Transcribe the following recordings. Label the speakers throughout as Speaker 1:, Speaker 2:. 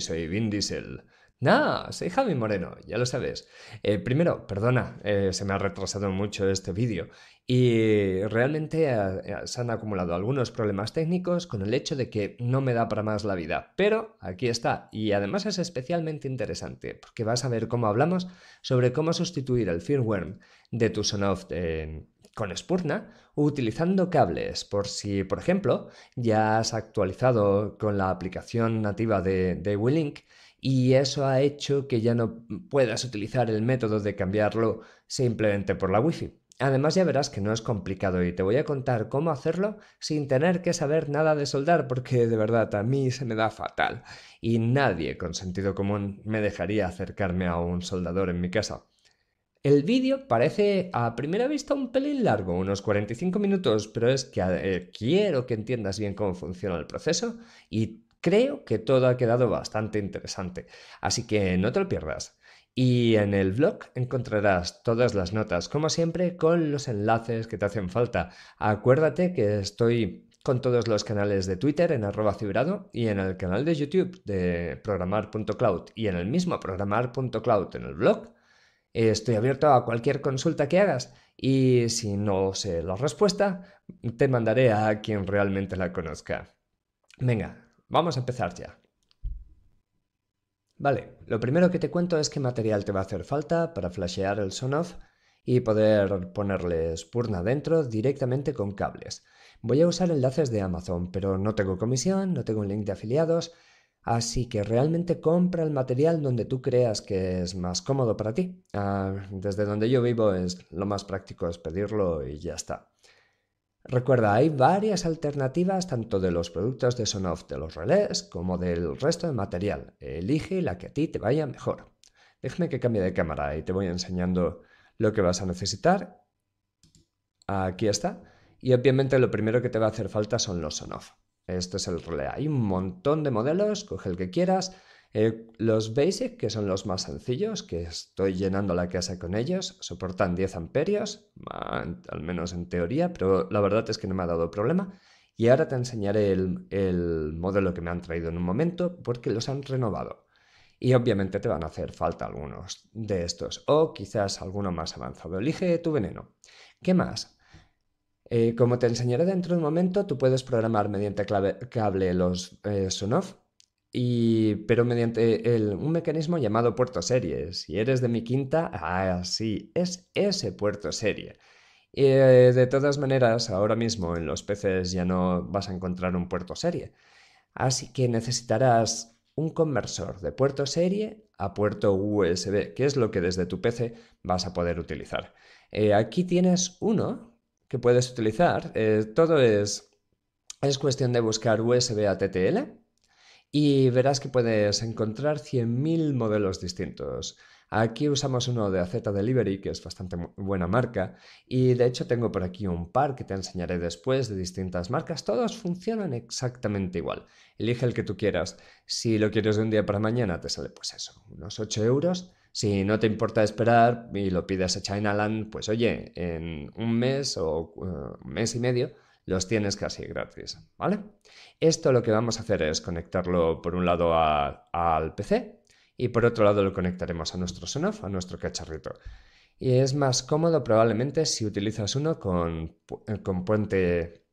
Speaker 1: soy Vin Diesel. No, soy Javi Moreno, ya lo sabes. Eh, primero, perdona, eh, se me ha retrasado mucho este vídeo y realmente eh, se han acumulado algunos problemas técnicos con el hecho de que no me da para más la vida, pero aquí está y además es especialmente interesante porque vas a ver cómo hablamos sobre cómo sustituir el firmware de tu Sonoff en con Spurna utilizando cables por si, por ejemplo, ya has actualizado con la aplicación nativa de, de WeLink y eso ha hecho que ya no puedas utilizar el método de cambiarlo simplemente por la Wi-Fi. Además ya verás que no es complicado y te voy a contar cómo hacerlo sin tener que saber nada de soldar porque de verdad a mí se me da fatal y nadie con sentido común me dejaría acercarme a un soldador en mi casa. El vídeo parece a primera vista un pelín largo, unos 45 minutos, pero es que quiero que entiendas bien cómo funciona el proceso y creo que todo ha quedado bastante interesante, así que no te lo pierdas. Y en el blog encontrarás todas las notas, como siempre, con los enlaces que te hacen falta. Acuérdate que estoy con todos los canales de Twitter en ArrobaCibrado y en el canal de YouTube de programar.cloud y en el mismo programar.cloud en el blog estoy abierto a cualquier consulta que hagas y si no sé la respuesta, te mandaré a quien realmente la conozca. Venga, vamos a empezar ya. Vale, lo primero que te cuento es qué material te va a hacer falta para flashear el Sonoff y poder ponerle purna dentro directamente con cables. Voy a usar enlaces de Amazon, pero no tengo comisión, no tengo un link de afiliados, Así que realmente compra el material donde tú creas que es más cómodo para ti. Ah, desde donde yo vivo es lo más práctico es pedirlo y ya está. Recuerda, hay varias alternativas tanto de los productos de Sonoff de los relés como del resto de material. Elige la que a ti te vaya mejor. Déjame que cambie de cámara y te voy enseñando lo que vas a necesitar. Aquí está. Y obviamente lo primero que te va a hacer falta son los Sonoff. Esto es el relé. Hay un montón de modelos, coge el que quieras. Eh, los basic, que son los más sencillos, que estoy llenando la casa con ellos, soportan 10 amperios, al menos en teoría, pero la verdad es que no me ha dado problema. Y ahora te enseñaré el, el modelo que me han traído en un momento porque los han renovado. Y obviamente te van a hacer falta algunos de estos, o quizás alguno más avanzado. Elige tu veneno. ¿Qué más? Eh, como te enseñaré dentro de un momento, tú puedes programar mediante cable los eh, Sunoff, pero mediante un mecanismo llamado puerto serie. Si eres de mi quinta, ah, sí, es ese puerto serie. Eh, de todas maneras, ahora mismo en los peces ya no vas a encontrar un puerto serie. Así que necesitarás un conversor de puerto serie a puerto USB, que es lo que desde tu PC vas a poder utilizar. aquí tienes uno que puedes utilizar. Eh, todo es, es cuestión de buscar USB a TTL y verás que puedes encontrar 100.000 modelos distintos. Aquí usamos uno de AZ Delivery, que es bastante buena marca, y de hecho tengo por aquí un par que te enseñaré después de distintas marcas. Todos funcionan exactamente igual. Elige el que tú quieras. Si lo quieres de un día para mañana, te sale pues eso, unos 8 euros si no te importa esperar y lo pides a Chinaland, pues oye, en un mes o eh, mes y medio los tienes casi gratis, ¿vale? Esto lo que vamos a hacer es conectarlo por un lado al PC y por otro lado lo conectaremos a nuestro Sonoff, a nuestro cacharrito. Y es más cómodo probablemente si utilizas uno con, eh, con puente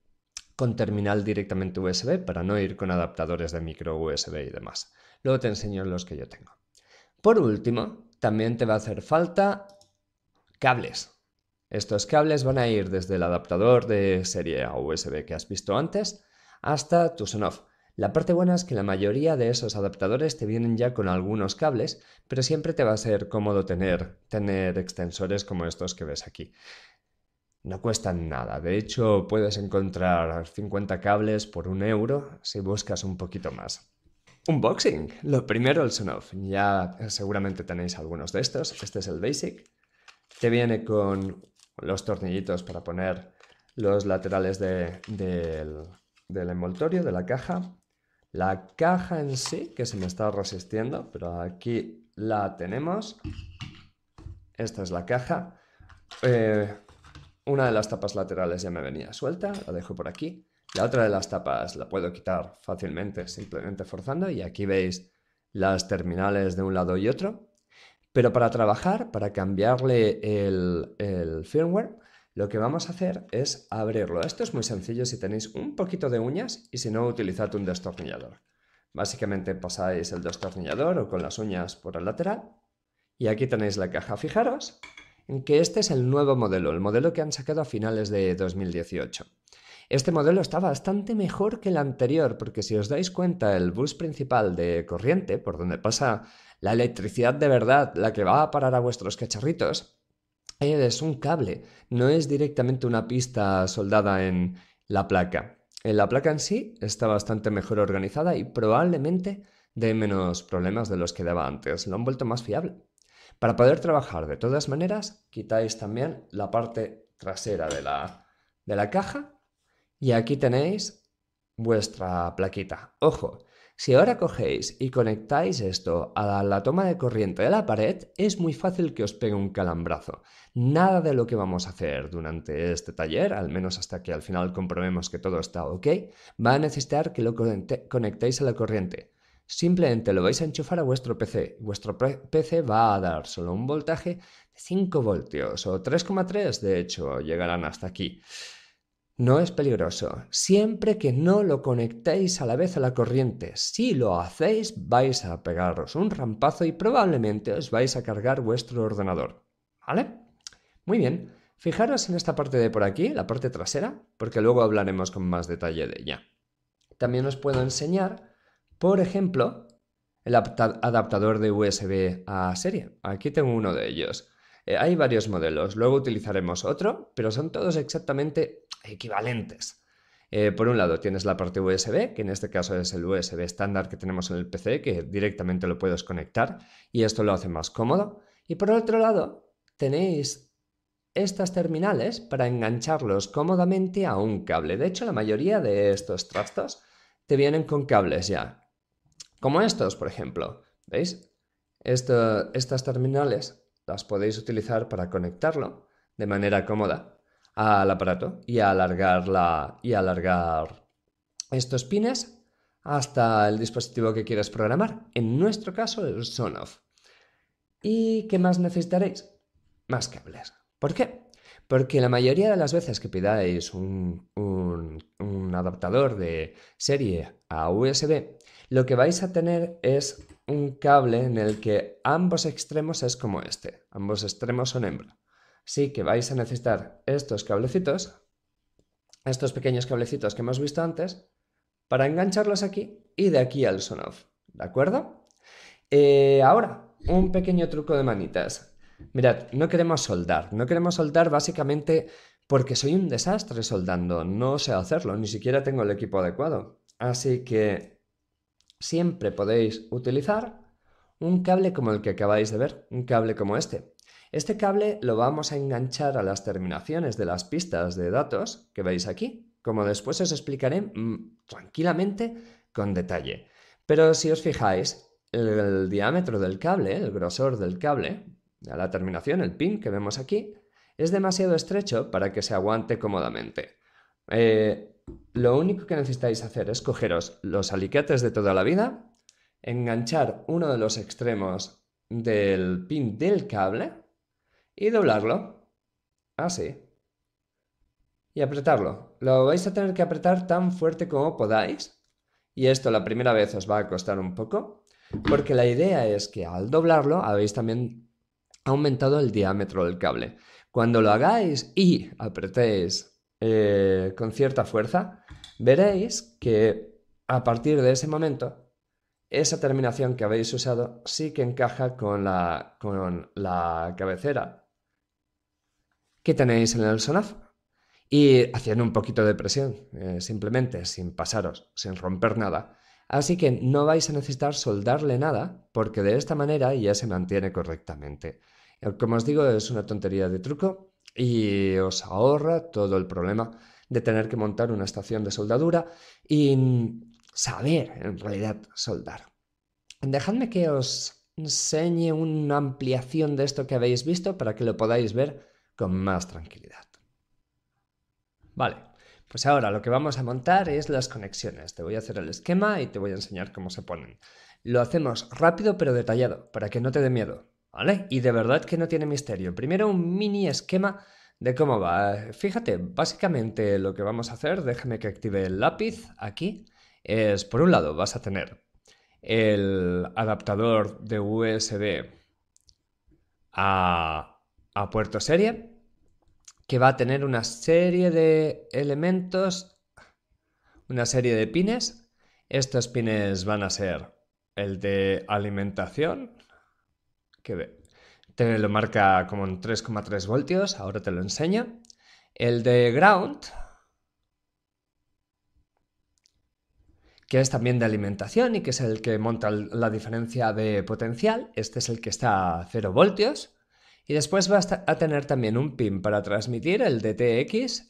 Speaker 1: con terminal directamente USB para no ir con adaptadores de micro USB y demás. Luego te enseño los que yo tengo. Por último, también te va a hacer falta cables. Estos cables van a ir desde el adaptador de serie a USB que has visto antes hasta tu Sonoff. La parte buena es que la mayoría de esos adaptadores te vienen ya con algunos cables, pero siempre te va a ser cómodo tener, tener extensores como estos que ves aquí. No cuestan nada, de hecho puedes encontrar 50 cables por un euro si buscas un poquito más. Unboxing. Lo primero, el Sunoff. Ya eh, seguramente tenéis algunos de estos. Este es el Basic. Que viene con los tornillitos para poner los laterales del, envoltorio, de la caja. La caja en sí, que se me está resistiendo, pero aquí la tenemos. Esta es la caja. Eh, una de las tapas laterales ya me venía suelta, la dejo por aquí. La otra de las tapas la puedo quitar fácilmente, simplemente forzando, y aquí veis las terminales de un lado y otro. Pero para trabajar, para cambiarle el, firmware, lo que vamos a hacer es abrirlo. Esto es muy sencillo si tenéis un poquito de uñas y si no, utilizad un destornillador. Básicamente pasáis el destornillador o con las uñas por el lateral y aquí tenéis la caja. Fijaros en que este es el nuevo modelo, el modelo que han sacado a finales de 2018. Este modelo está bastante mejor que el anterior, porque si os dais cuenta, el bus principal de corriente, por donde pasa la electricidad de verdad, la que va a parar a vuestros cacharritos, eh, es un cable, no es directamente una pista soldada en la placa. En la placa en sí está bastante mejor organizada y probablemente dé menos problemas de los que daba antes. Lo han vuelto más fiable. Para poder trabajar de todas maneras, quitáis también la parte trasera de la, de la caja y aquí tenéis vuestra plaquita. Ojo, si ahora cogéis y conectáis esto a la toma de corriente de la pared, es muy fácil que os pegue un calambrazo. Nada de lo que vamos a hacer durante este taller, al menos hasta que al final comprobemos que todo está ok, va a necesitar que lo conectéis a la corriente. Simplemente lo vais a enchufar a vuestro PC. Vuestro PC va a dar solo un voltaje de 5 voltios o 3,3 de hecho llegarán hasta aquí no es peligroso, siempre que no lo conectéis a la vez a la corriente. Si lo hacéis, vais a pegaros un rampazo y probablemente os vais a cargar vuestro ordenador. ¿Vale? Muy bien, fijaros en esta parte de por aquí, la parte trasera, porque luego hablaremos con más detalle de ella. También os puedo enseñar, por ejemplo, el adaptador de USB a serie. Aquí tengo uno de ellos. Eh, hay varios modelos, luego utilizaremos otro, pero son todos exactamente equivalentes. Eh, por un lado tienes la parte USB, que en este caso es el USB estándar que tenemos en el PC, que directamente lo puedes conectar y esto lo hace más cómodo. Y por otro lado tenéis estas terminales para engancharlos cómodamente a un cable. De hecho, la mayoría de estos trastos te vienen con cables ya. Como estos, por ejemplo. ¿Veis? estas terminales las podéis utilizar para conectarlo de manera cómoda al aparato y alargar, y alargar estos pines hasta el dispositivo que quieras programar, en nuestro caso el Sonoff. ¿Y qué más necesitaréis? Más cables. ¿Por qué? Porque la mayoría de las veces que pidáis un adaptador de serie a USB, lo que vais a tener es un cable en el que ambos extremos es como este, ambos extremos son hembra. Así que vais a necesitar estos cablecitos, estos pequeños cablecitos que hemos visto antes, para engancharlos aquí y de aquí al sonoff, ¿de acuerdo? Eh, ahora, un pequeño truco de manitas. Mirad, no queremos soldar, no queremos soldar básicamente porque soy un desastre soldando, no sé hacerlo, ni siquiera tengo el equipo adecuado. Así que siempre podéis utilizar un cable como el que acabáis de ver, un cable como este. Este cable lo vamos a enganchar a las terminaciones de las pistas de datos que veis aquí, como después os explicaré mm, tranquilamente con detalle. Pero si os fijáis, el, diámetro del cable, el grosor del cable, a la terminación, el pin que vemos aquí, es demasiado estrecho para que se aguante cómodamente. Eh, lo único que necesitáis hacer es cogeros los alicates de toda la vida, enganchar uno de los extremos del pin del cable y doblarlo. Así. Y apretarlo. Lo vais a tener que apretar tan fuerte como podáis. Y esto la primera vez os va a costar un poco, porque la idea es que al doblarlo habéis también aumentado el diámetro del cable. Cuando lo hagáis y apretéis eh, con cierta fuerza, veréis que a partir de ese momento, esa terminación que habéis usado sí que encaja con la, con la cabecera que tenéis en el SONAF. Y haciendo un poquito de presión, eh, simplemente, sin pasaros, sin romper nada. Así que no vais a necesitar soldarle nada, porque de esta manera ya se mantiene correctamente. Eh, como os digo, es una tontería de truco, y os ahorra todo el problema de tener que montar una estación de soldadura y saber en realidad soldar. Dejadme que os enseñe una ampliación de esto que habéis visto para que lo podáis ver con más tranquilidad. Vale, pues ahora lo que vamos a montar es las conexiones. Te voy a hacer el esquema y te voy a enseñar cómo se ponen. Lo hacemos rápido pero detallado, para que no te dé miedo. ¿Vale? Y de verdad que no tiene misterio. Primero un mini esquema de cómo va. Fíjate, básicamente lo que vamos a hacer, déjame que active el lápiz aquí, es por un lado vas a tener el adaptador de USB a, a puerto serie, que va a tener una serie de elementos, una serie de pines. Estos pines van a ser el de alimentación, que te lo marca como en 3,3 voltios, ahora te lo enseño, El de ground, que es también de alimentación y que es el que monta la diferencia de potencial, este es el que está a 0 voltios. Y después vas a tener también un pin para transmitir, el de TX,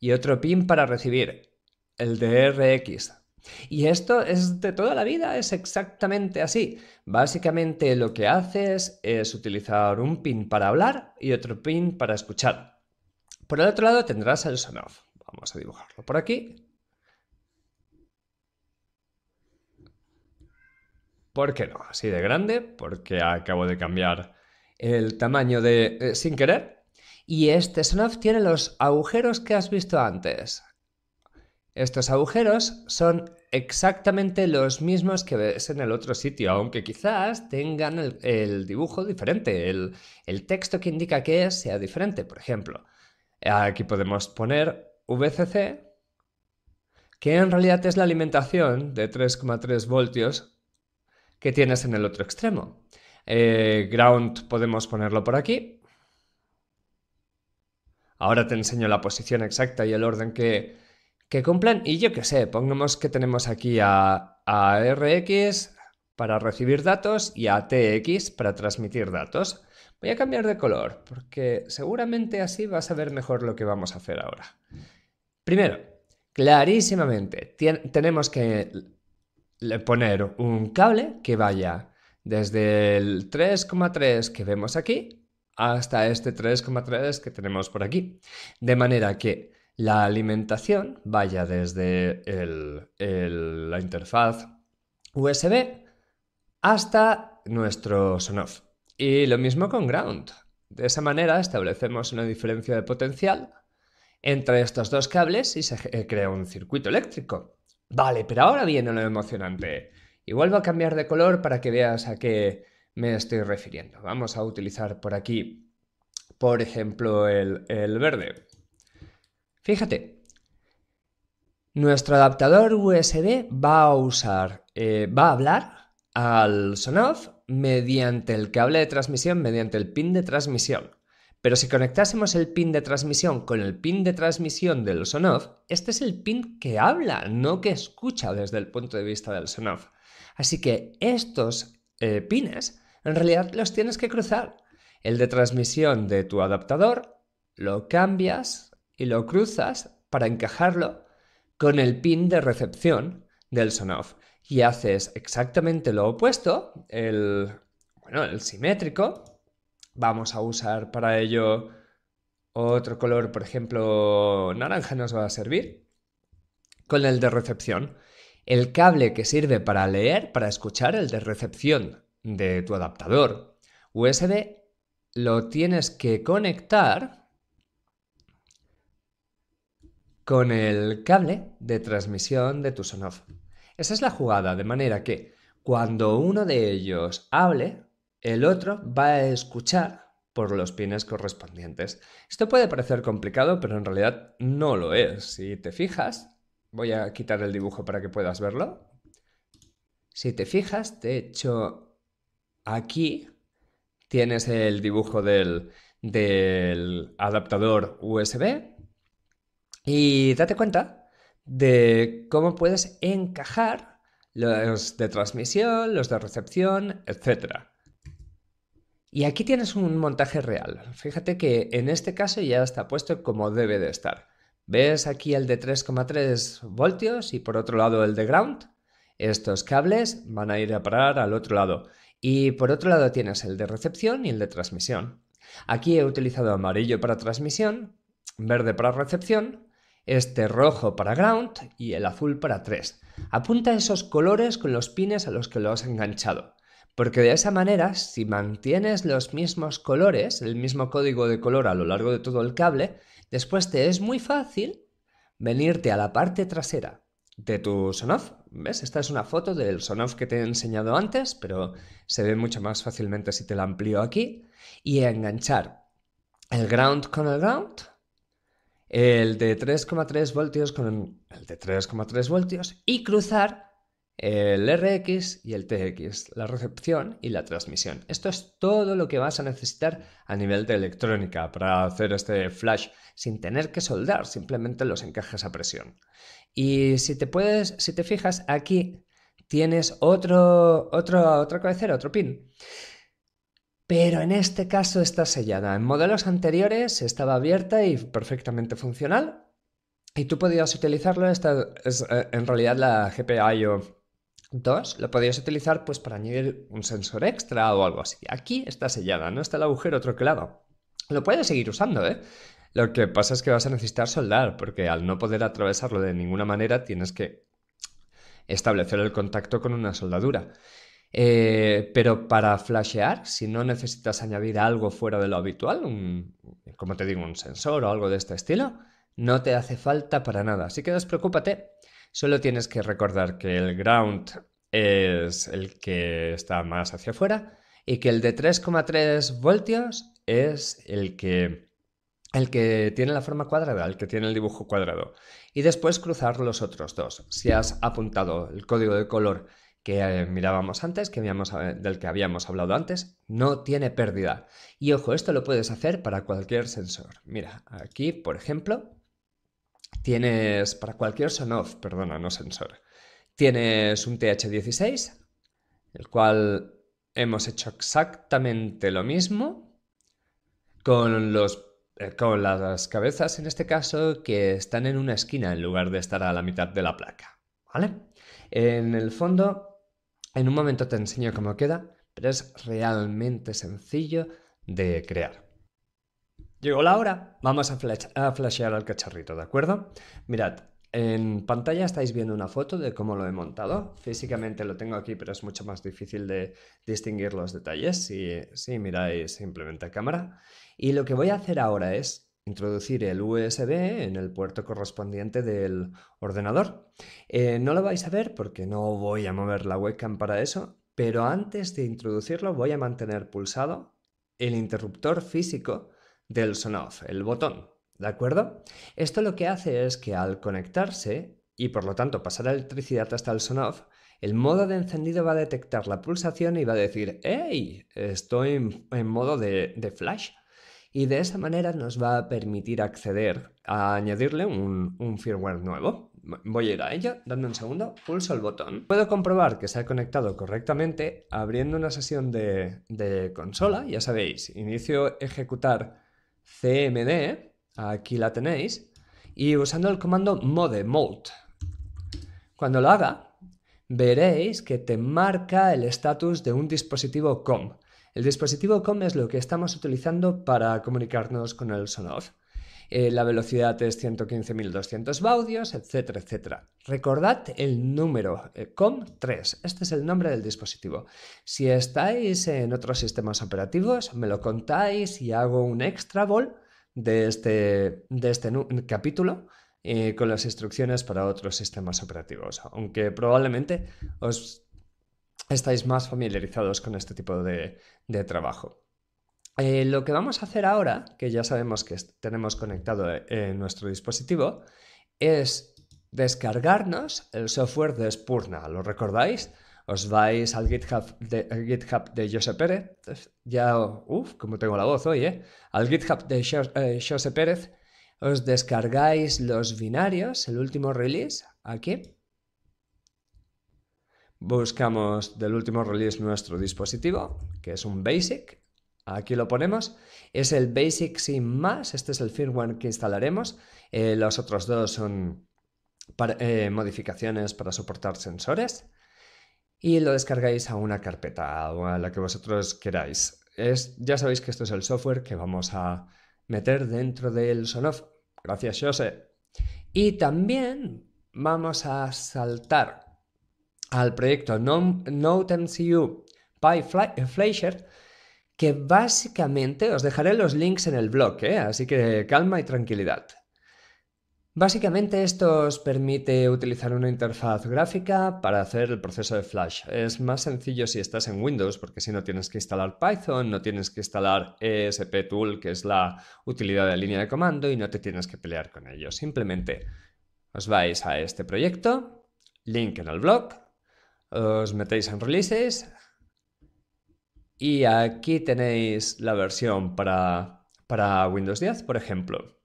Speaker 1: y otro pin para recibir, el de RX. Y esto es de toda la vida, es exactamente así. Básicamente lo que haces es utilizar un pin para hablar y otro pin para escuchar. Por el otro lado tendrás el sonoff. Vamos a dibujarlo por aquí. ¿Por qué no? Así de grande, porque acabo de cambiar el tamaño de eh, sin querer. Y este sonoff tiene los agujeros que has visto antes, estos agujeros son exactamente los mismos que ves en el otro sitio, aunque quizás tengan el, dibujo diferente, el, texto que indica que es sea diferente, por ejemplo. Aquí podemos poner VCC, que en realidad es la alimentación de 3,3 voltios que tienes en el otro extremo. Eh, ground podemos ponerlo por aquí. Ahora te enseño la posición exacta y el orden que, que cumplan y yo qué sé, pongamos que tenemos aquí a, a RX para recibir datos y a TX para transmitir datos. Voy a cambiar de color porque seguramente así vas a ver mejor lo que vamos a hacer ahora. Primero, clarísimamente, tenemos que poner un cable que vaya desde el 3,3 que vemos aquí hasta este 3,3 que tenemos por aquí. De manera que la alimentación vaya desde la interfaz USB hasta nuestro Sonoff. Y lo mismo con Ground. De esa manera establecemos una diferencia de potencial entre estos dos cables y se crea un circuito eléctrico. Vale, pero ahora viene lo emocionante. Y vuelvo a cambiar de color para que veas a qué me estoy refiriendo. Vamos a utilizar por aquí, por ejemplo, el, el verde. Fíjate, nuestro adaptador USB va a usar, eh, va a hablar al Sonoff mediante el cable de transmisión, mediante el pin de transmisión. Pero si conectásemos el pin de transmisión con el pin de transmisión del Sonoff, este es el pin que habla, no que escucha desde el punto de vista del Sonoff. Así que estos eh, pines en realidad los tienes que cruzar. El de transmisión de tu adaptador lo cambias y lo cruzas para encajarlo con el pin de recepción del Sonoff, Y haces exactamente lo opuesto, el, bueno, el simétrico. Vamos a usar para ello otro color, por ejemplo, naranja nos va a servir, con el de recepción. El cable que sirve para leer, para escuchar el de recepción de tu adaptador USB, lo tienes que conectar con el cable de transmisión de tu Sonoff. Esa es la jugada, de manera que cuando uno de ellos hable, el otro va a escuchar por los pines correspondientes. Esto puede parecer complicado, pero en realidad no lo es. Si te fijas, voy a quitar el dibujo para que puedas verlo. Si te fijas, de hecho, aquí tienes el dibujo del, del adaptador USB y date cuenta de cómo puedes encajar los de transmisión, los de recepción, etc. Y aquí tienes un montaje real. Fíjate que en este caso ya está puesto como debe de estar. ¿Ves aquí el de 3,3 voltios y por otro lado el de ground? Estos cables van a ir a parar al otro lado. Y por otro lado tienes el de recepción y el de transmisión. Aquí he utilizado amarillo para transmisión, verde para recepción este rojo para ground y el azul para 3. Apunta esos colores con los pines a los que lo has enganchado, porque de esa manera, si mantienes los mismos colores, el mismo código de color a lo largo de todo el cable, después te es muy fácil venirte a la parte trasera de tu Sonoff. ¿Ves? Esta es una foto del Sonoff que te he enseñado antes, pero se ve mucho más fácilmente si te la amplío aquí. Y enganchar el ground con el ground el de 3,3 voltios con el de 3,3 voltios y cruzar el RX y el TX, la recepción y la transmisión. Esto es todo lo que vas a necesitar a nivel de electrónica para hacer este flash sin tener que soldar simplemente los encajes a presión. Y si te puedes, si te fijas aquí tienes otro, otro otro cabecera, otro pin. Pero en este caso está sellada. En modelos anteriores estaba abierta y perfectamente funcional. Y tú podías utilizarlo, eh, en realidad la GPIO 2, lo podías utilizar pues para añadir un sensor extra o algo así. Aquí está sellada, no está el agujero troquelado. Lo puedes seguir usando, ¿eh? Lo que pasa es que vas a necesitar soldar, porque al no poder atravesarlo de ninguna manera tienes que establecer el contacto con una soldadura. Eh, pero para flashear, si no necesitas añadir algo fuera de lo habitual, como te digo, un sensor o algo de este estilo, no te hace falta para nada. Así que despreocúpate. Solo tienes que recordar que el ground es el que está más hacia afuera y que el de 3,3 voltios es el que, el que tiene la forma cuadrada, el que tiene el dibujo cuadrado. Y después cruzar los otros dos. Si has apuntado el código de color que eh, mirábamos antes, que habíamos, del que habíamos hablado antes, no tiene pérdida. Y ojo, esto lo puedes hacer para cualquier sensor. Mira, aquí, por ejemplo, tienes para cualquier sonoff, perdona, no sensor. Tienes un TH16, el cual hemos hecho exactamente lo mismo con los eh, con las cabezas en este caso que están en una esquina en lugar de estar a la mitad de la placa, ¿vale? En el fondo en un momento te enseño cómo queda, pero es realmente sencillo de crear. Llegó la hora, vamos a, flashear al cacharrito, ¿de acuerdo? Mirad, en pantalla estáis viendo una foto de cómo lo he montado. Físicamente lo tengo aquí, pero es mucho más difícil de distinguir los detalles si, si miráis simplemente a cámara. Y lo que voy a hacer ahora es introducir el USB en el puerto correspondiente del ordenador. Eh, no lo vais a ver porque no voy a mover la webcam para eso, pero antes de introducirlo voy a mantener pulsado el interruptor físico del Sonoff, el botón, ¿de acuerdo? Esto lo que hace es que al conectarse y por lo tanto pasar electricidad hasta el Sonoff el modo de encendido va a detectar la pulsación y va a decir, ¡Ey! Estoy en, modo de flash y de esa manera nos va a permitir acceder a añadirle un, firmware nuevo. Voy a ir a ella, dando un segundo, pulso el botón. Puedo comprobar que se ha conectado correctamente abriendo una sesión de, consola, ya sabéis, inicio ejecutar cmd, aquí la tenéis, y usando el comando mode, mode. Cuando lo haga, veréis que te marca el estatus de un dispositivo COM. El dispositivo COM es lo que estamos utilizando para comunicarnos con el Sonoff. Eh, la velocidad es 115.200 baudios, etcétera, etcétera. Recordad el número eh, COM3, este es el nombre del dispositivo. Si estáis en otros sistemas operativos, me lo contáis y hago un extra bol de este, de este capítulo eh, con las instrucciones para otros sistemas operativos, aunque probablemente os estáis más familiarizados con este tipo de, de trabajo. Eh, lo que vamos a hacer ahora, que ya sabemos que tenemos conectado eh, en nuestro dispositivo, es descargarnos el software de Spurna. ¿Lo recordáis? Os vais al GitHub de, GitHub de José Pérez. Ya, uff, como tengo la voz hoy, ¿eh? Al GitHub de eh, Jose Pérez os descargáis los binarios, el último release, aquí buscamos del último release nuestro dispositivo, que es un basic. Aquí lo ponemos. Es el basic sin más. Este es el firmware que instalaremos. Eh, los otros dos son eh, modificaciones para soportar sensores. Y lo descargáis a una carpeta o a la que vosotros queráis. ya sabéis que esto es el software que vamos a meter dentro del Sonoff. Gracias, Jose. Y también vamos a saltar al proyecto NoteMCU by eh, Fleischer, que básicamente, os dejaré los links en el blog, eh, así que calma y tranquilidad. Básicamente esto os permite utilizar una interfaz gráfica para hacer el proceso de Flash. Es más sencillo si estás en Windows, porque si no tienes que instalar Python, no tienes que instalar ESP Tool, que es la utilidad de línea de comando, y no te tienes que pelear con ello. Simplemente os vais a este proyecto, link en el blog, os metéis en releases y aquí tenéis la versión para, Windows 10, por ejemplo.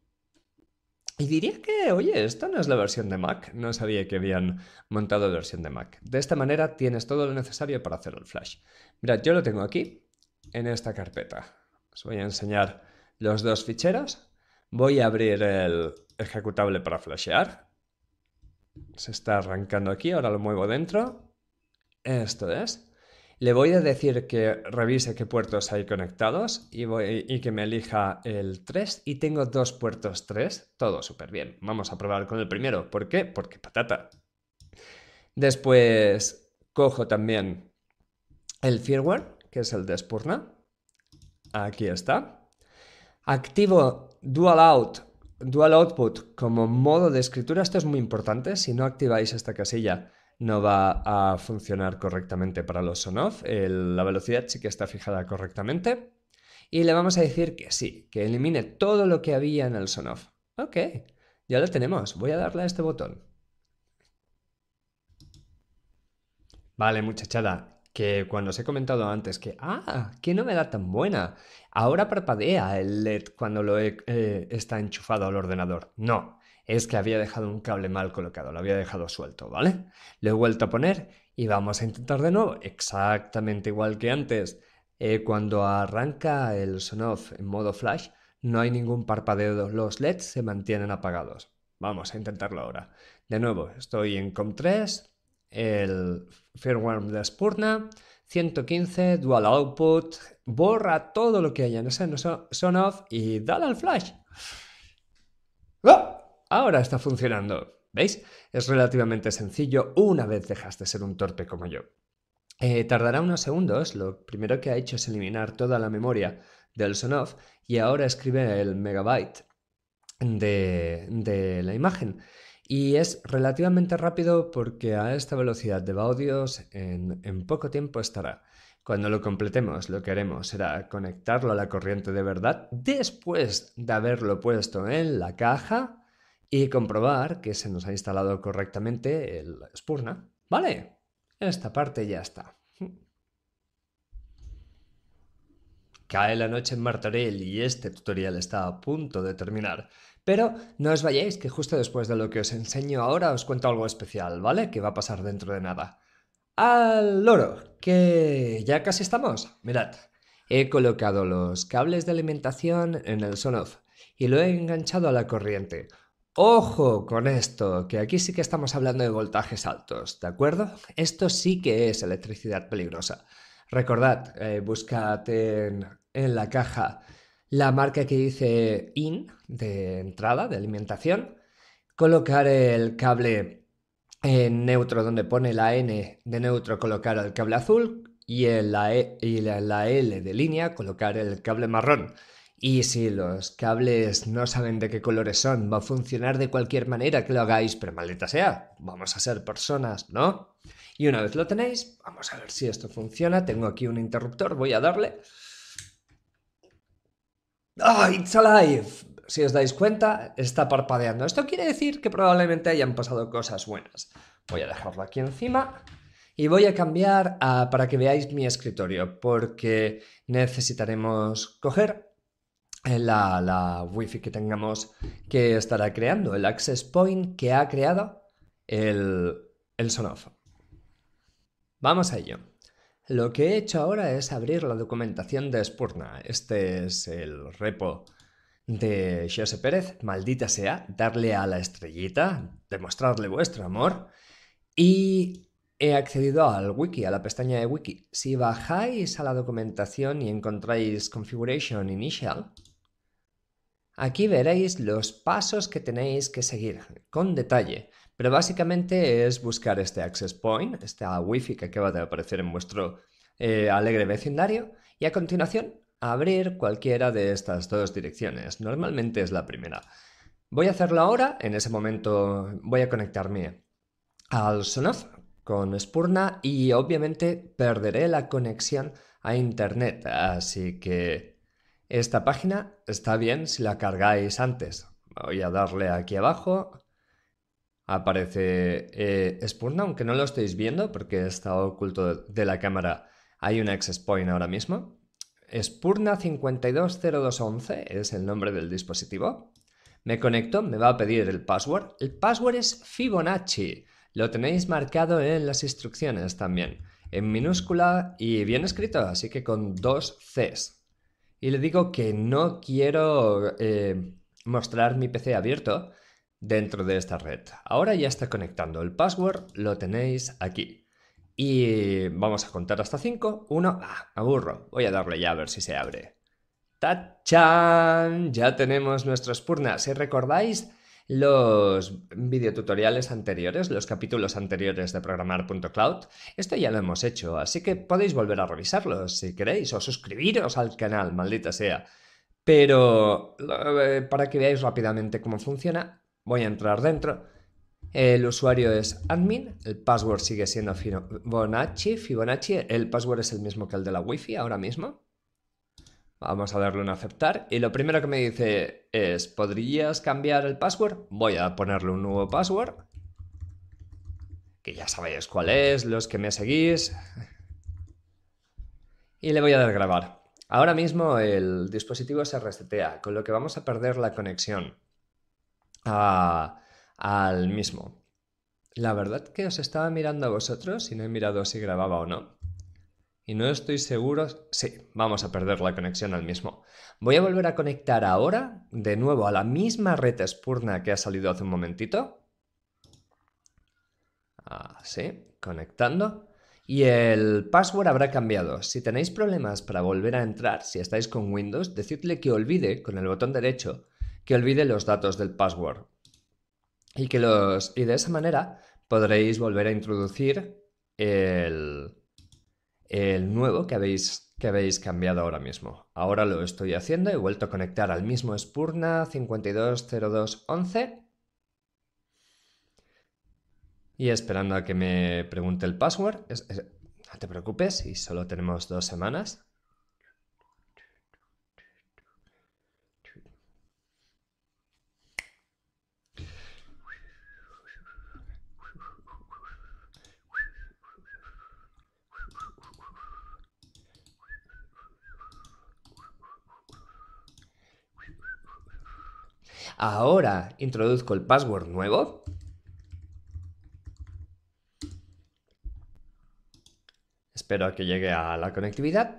Speaker 1: Y diría que, oye, esta no es la versión de Mac. No sabía que habían montado la versión de Mac. De esta manera tienes todo lo necesario para hacer el flash. Mirad, yo lo tengo aquí en esta carpeta. Os voy a enseñar los dos ficheros. Voy a abrir el ejecutable para flashear. Se está arrancando aquí, ahora lo muevo dentro. Esto es. Le voy a decir que revise qué puertos hay conectados y, y que me elija el 3 y tengo dos puertos 3, todo súper bien. Vamos a probar con el primero. ¿Por qué? Porque patata. Después cojo también el firmware, que es el de Spurna. Aquí está. Activo Dual Out, Dual Output como modo de escritura. Esto es muy importante. Si no activáis esta casilla, no va a funcionar correctamente para los SONOFF, La velocidad sí que está fijada correctamente. Y le vamos a decir que sí, que elimine todo lo que había en el SONOFF Ok, ya lo tenemos. Voy a darle a este botón. Vale, muchachada, que cuando os he comentado antes que, ah, que no me da tan buena, ahora parpadea el LED cuando lo eh, está enchufado al ordenador. No, es que había dejado un cable mal colocado, lo había dejado suelto, ¿vale? Lo he vuelto a poner y vamos a intentar de nuevo, exactamente igual que antes. Eh, cuando arranca el Sonoff en modo flash, no hay ningún parpadeo, los LEDs se mantienen apagados. Vamos a intentarlo ahora. De nuevo, estoy en COM3, el firmware de Spurna, 115, dual output, borra todo lo que haya en ese son off y dale al flash. ¡Oh! ahora está funcionando. ¿Veis? Es relativamente sencillo una vez dejas de ser un torpe como yo. Eh, tardará unos segundos, lo primero que ha hecho es eliminar toda la memoria del Sonoff y ahora escribe el megabyte de, la imagen. Y es relativamente rápido porque a esta velocidad de baudios en, en, poco tiempo estará. Cuando lo completemos, lo que haremos será conectarlo a la corriente de verdad después de haberlo puesto en la caja y comprobar que se nos ha instalado correctamente el Spurna. Vale, esta parte ya está. Cae la noche en Martorell y este tutorial está a punto de terminar. Pero no os vayáis, que justo después de lo que os enseño ahora os cuento algo especial, ¿vale? Que va a pasar dentro de nada. Al loro, que ya casi estamos. Mirad, he colocado los cables de alimentación en el Sonoff y lo he enganchado a la corriente. Ojo con esto, que aquí sí que estamos hablando de voltajes altos, ¿de acuerdo? Esto sí que es electricidad peligrosa. Recordad, eh, buscad en, la caja la marca que dice IN de entrada, de alimentación, colocar el cable en neutro donde pone la N de neutro, colocar el cable azul y e, la L de línea, colocar el cable marrón. Y si los cables no saben de qué colores son, va a funcionar de cualquier manera que lo hagáis, pero maldita sea, vamos a ser personas, ¿no? Y una vez lo tenéis, vamos a ver si esto funciona. Tengo aquí un interruptor, voy a darle. ¡Ah, it's alive! Si os dais cuenta, está parpadeando. Esto quiere decir que probablemente hayan pasado cosas buenas. Voy a dejarlo aquí encima. Y voy a cambiar ah, para que veáis mi escritorio, porque necesitaremos coger eh, la, la wifi que tengamos que estará creando, el access point que ha creado el, el Sonoff. Vamos a ello. Lo que he hecho ahora es abrir la documentación de Spurna. Este es el repo de José Pérez, maldita sea, darle a la estrellita, demostrarle vuestro amor. Y he accedido al wiki, a la pestaña de wiki. Si bajáis a la documentación y encontráis configuration initial, Aquí veréis los pasos que tenéis que seguir con detalle, pero básicamente es buscar este access point, esta wifi que acaba de aparecer en vuestro eh, alegre vecindario y a continuación abrir cualquiera de estas dos direcciones. Normalmente es la primera. Voy a hacerlo ahora, en ese momento voy a conectarme al Sonoff con Spurna y obviamente perderé la conexión a internet, así que esta página está bien si la cargáis antes. Voy a darle aquí abajo. Aparece eh, Spurna, aunque no lo estáis viendo porque está oculto de la cámara. Hay un access point ahora mismo. Spurna 520211 es el nombre del dispositivo. Me conecto, me va a pedir el password. El password es Fibonacci. Lo tenéis marcado en las instrucciones también, en minúscula y bien escrito, así que con dos Cs y le digo que no quiero eh, mostrar mi PC abierto dentro de esta red. Ahora ya está conectando. El password lo tenéis aquí. Y vamos a contar hasta 5. 1. Ah, aburro. Voy a darle ya a ver si se abre. ¡Tachan! Ya tenemos nuestro espurna Si recordáis, los videotutoriales anteriores, los capítulos anteriores de programar.cloud. Esto ya lo hemos hecho, así que podéis volver a revisarlos si queréis o suscribiros al canal, maldita sea. Pero eh, para que veáis rápidamente cómo funciona, voy a entrar dentro. El usuario es admin, el password sigue siendo Fibonacci, Fibonacci, el password es el mismo que el de la wifi ahora mismo. Vamos a darle un aceptar y lo primero que me dice es, ¿podrías cambiar el password? Voy a ponerle un nuevo password, que ya sabéis cuál es, los que me seguís. Y le voy a dar grabar. Ahora mismo el dispositivo se resetea, con lo que vamos a perder la conexión al mismo. La verdad que os estaba mirando a vosotros y no he mirado si grababa o no y no estoy seguro. Sí, vamos a perder la conexión al mismo. Voy a volver a conectar ahora de nuevo a la misma red espurna que ha salido hace un momentito. Así, ah, conectando. Y el password habrá cambiado. Si tenéis problemas para volver a entrar, si estáis con Windows, decidle que olvide, con el botón derecho, que olvide los datos del password. Y, que los... y de esa manera podréis volver a introducir el, el nuevo que habéis, que habéis cambiado ahora mismo. Ahora lo estoy haciendo, he vuelto a conectar al mismo Spurna 520211 y esperando a que me pregunte el password. no te preocupes, y solo tenemos dos semanas. Ahora introduzco el password nuevo. Espero que llegue a la conectividad.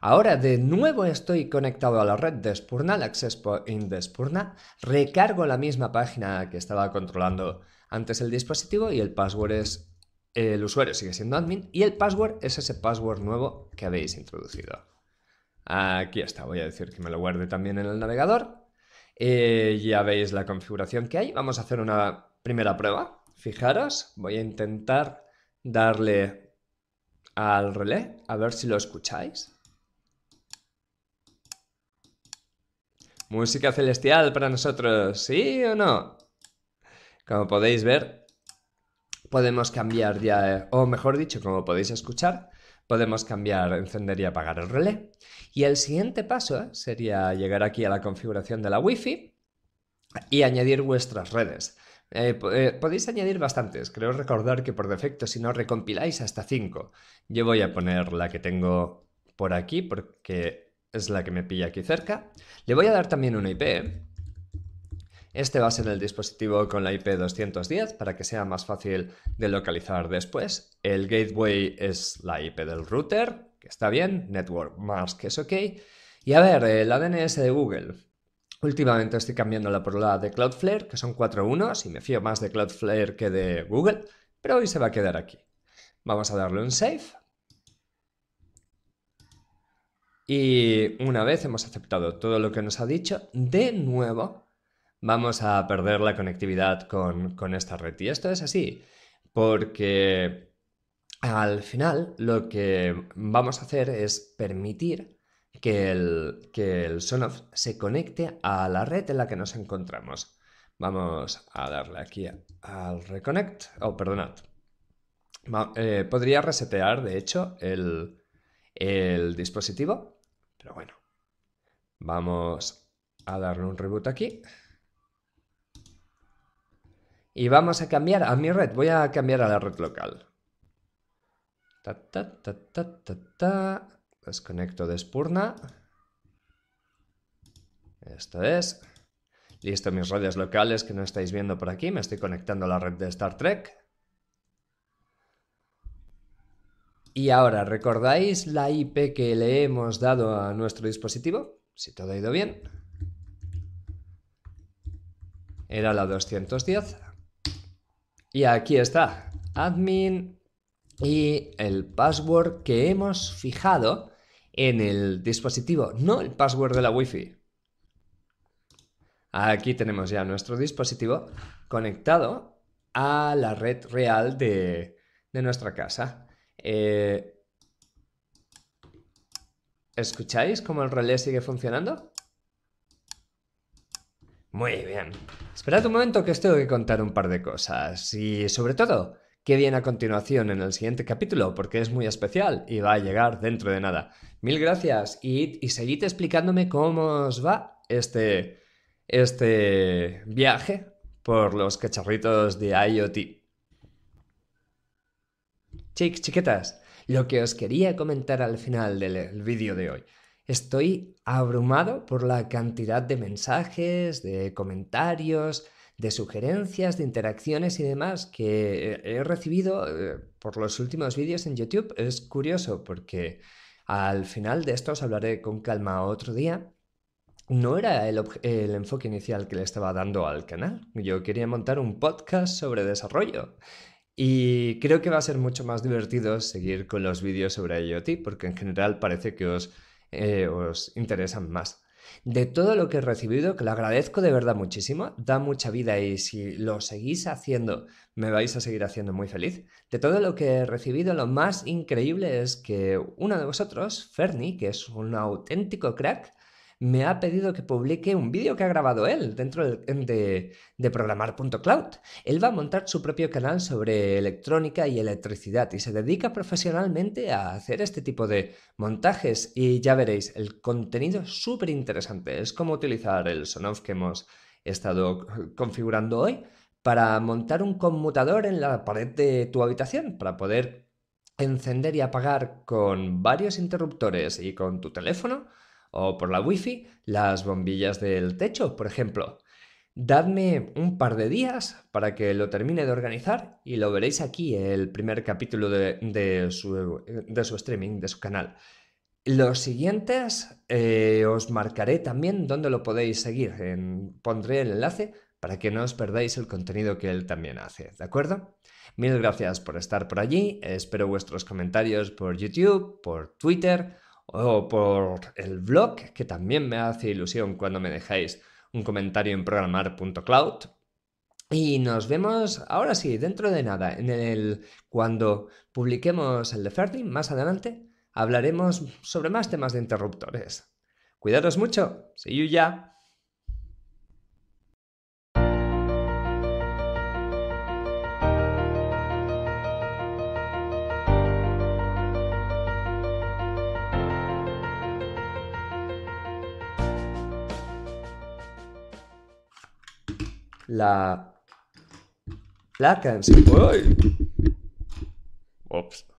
Speaker 1: Ahora de nuevo estoy conectado a la red de Spurna, el de Spurna. Recargo la misma página que estaba controlando antes el dispositivo y el password es... El usuario sigue siendo admin y el password es ese password nuevo que habéis introducido. Aquí está, voy a decir que me lo guarde también en el navegador. Eh, ya veis la configuración que hay. Vamos a hacer una primera prueba. Fijaros, voy a intentar darle al relé a ver si lo escucháis. Música celestial para nosotros, ¿sí o no? Como podéis ver, podemos cambiar ya, eh, o mejor dicho, como podéis escuchar, podemos cambiar, encender y apagar el relé. Y el siguiente paso ¿eh? sería llegar aquí a la configuración de la Wi-Fi y añadir vuestras redes. Eh, eh, podéis añadir bastantes, creo recordar que por defecto si no recompiláis hasta 5. Yo voy a poner la que tengo por aquí porque es la que me pilla aquí cerca. Le voy a dar también una IP este va a ser el dispositivo con la IP210 para que sea más fácil de localizar después. El gateway es la IP del router, que está bien, network mask es ok. Y a ver, el DNS de Google. Últimamente estoy cambiándola por la de Cloudflare, que son 4.1, y me fío más de Cloudflare que de Google, pero hoy se va a quedar aquí. Vamos a darle un save. Y una vez hemos aceptado todo lo que nos ha dicho, de nuevo vamos a perder la conectividad con, esta red. Y esto es así, porque al final lo que vamos a hacer es permitir que el, que el Sonoff se conecte a la red en la que nos encontramos. Vamos a darle aquí al reconnect, oh, perdonad. Eh, podría resetear, de hecho, el dispositivo, pero bueno. Vamos a darle un reboot aquí y vamos a cambiar a mi red. Voy a cambiar a la red local. Desconecto de Spurna. Esto es. Listo, mis redes locales que no estáis viendo por aquí. Me estoy conectando a la red de Star Trek. Y ahora, ¿recordáis la IP que le hemos dado a nuestro dispositivo? Si todo ha ido bien. Era la 210. Y aquí está, admin y el password que hemos fijado en el dispositivo, no el password de la Wi-Fi. Aquí tenemos ya nuestro dispositivo conectado a la red real de, nuestra casa. Eh, ¿Escucháis cómo el relé sigue funcionando? Muy bien. Esperad un momento que os tengo que contar un par de cosas y sobre todo, qué viene a continuación en el siguiente capítulo porque es muy especial y va a llegar dentro de nada. Mil gracias y, y seguid explicándome cómo os va este, este viaje por los cacharritos de IoT. Chicos, chiquetas, lo que os quería comentar al final del vídeo de hoy Estoy abrumado por la cantidad de mensajes, de comentarios, de sugerencias, de interacciones y demás que he recibido eh, por los últimos vídeos en YouTube. Es curioso porque al final de esto os hablaré con calma otro día. No era el, enfoque inicial que le estaba dando al canal. Yo quería montar un podcast sobre desarrollo. Y creo que va a ser mucho más divertido seguir con los vídeos sobre IoT porque en general parece que os eh, os interesan más. De todo lo que he recibido, que lo agradezco de verdad muchísimo, da mucha vida y si lo seguís haciendo, me vais a seguir haciendo muy feliz. De todo lo que he recibido, lo más increíble es que uno de vosotros, Fernie, que es un auténtico crack, me ha pedido que publique un vídeo que ha grabado él dentro de, programar.cloud. Él va a montar su propio canal sobre electrónica y electricidad y se dedica profesionalmente a hacer este tipo de montajes y ya veréis, el contenido súper interesante. Es como utilizar el Sonoff que hemos estado configurando hoy para montar un conmutador en la pared de tu habitación para poder encender y apagar con varios interruptores y con tu teléfono o por la wifi las bombillas del techo, por ejemplo. Dadme un par de días para que lo termine de organizar y lo veréis aquí, el primer capítulo de, su, streaming, de su canal. Los siguientes eh, os marcaré también dónde lo podéis seguir. pondré el enlace para que no os perdáis el contenido que él también hace, ¿de acuerdo? Mil gracias por estar por allí, espero vuestros comentarios por YouTube, por Twitter o por el blog, que también me hace ilusión cuando me dejáis un comentario en programar.cloud. Y nos vemos ahora sí, dentro de nada, en el cuando publiquemos el de Ferdin, más adelante hablaremos sobre más temas de interruptores. Cuidaros mucho. See you ya. la placa en sí. Uy. Ops.